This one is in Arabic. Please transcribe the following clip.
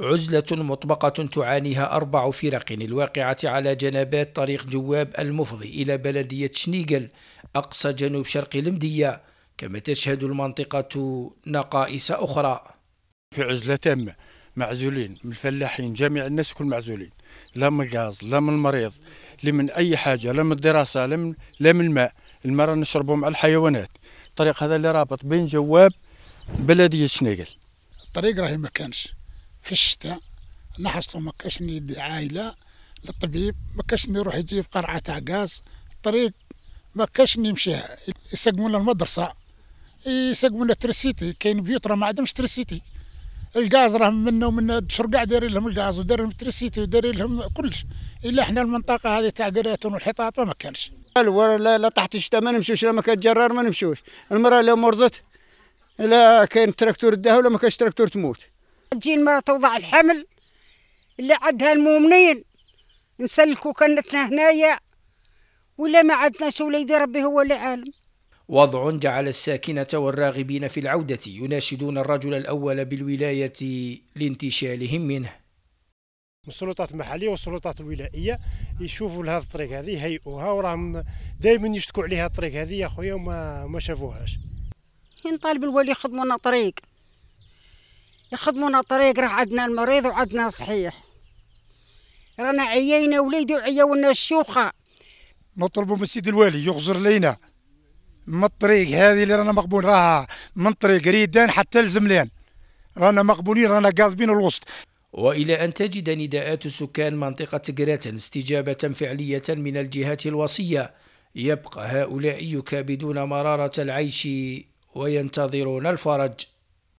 عزلة مطبقة تعانيها أربع فرق الواقعة على جنبات طريق جواب المفضي إلى بلدية شنيقل أقصى جنوب شرق المدية كما تشهد المنطقة نقائص أخرى في عزلة تامة معزولين من الفلاحين جميع الناس كل معزولين لا من الغاز لا من المريض لا من أي حاجة لا من الدراسة لا من, لا من الماء الماء نشربه مع الحيوانات الطريق هذا اللي رابط بين جواب بلدية شنيقل الطريق راهي ما كانش في الشتاء نحصلوا ما كاش ندي عائله للطبيب ما كاش نروح يجيب قرعه تاع غاز الطريق ما كاش نمشيها يسقمونا المدرسه يسقمونا ترسيتي كاين بيوت راه ما عندهمش ترسيتي الغاز راه منا ومنا دشر كاع دايرين لهم الغاز وداير لهم التريسيتي وداير لهم كلش الا حنا المنطقه هذه تاع قريتون والحيطات ما كانش الور لا, لا تحت الشتاء ما نمشوش لا ما كان جرار ما نمشوش المراه لو مرضت لا كاين تراكتور داها ولا ما كانش تراكتور تموت تجي المرأة توضع الحمل اللي عندها المؤمنين نسلكوا كنتنا هنايا ولا ما عندناش وليدي ربي هو اللي عالم وضع جعل الساكنة والراغبين في العودة يناشدون الرجل الأول بالولاية لانتشالهم منه السلطات المحليه والسلطات الولائيه يشوفوا لها الطريق هذه هيئوها وراهم دائما يشتكوا عليها الطريق هذه يا خويا وما ما شافوهاش نطالب الوالي يخدمونا طريق يخدمونا طريق راه عندنا المريض وعندنا صحيح رانا عيينا وليدي وعيونا الشوخه نطلبوا من السيد الوالي يغزر لينا من الطريق هذه اللي رانا مقبول راها من طريق ريدان حتى لزملان رانا مقبولين رانا قاضبين الوسط وإلى أن تجد نداءات سكان منطقة قراتن استجابة فعلية من الجهات الوصية يبقى هؤلاء يكابدون مرارة العيش وينتظرون الفرج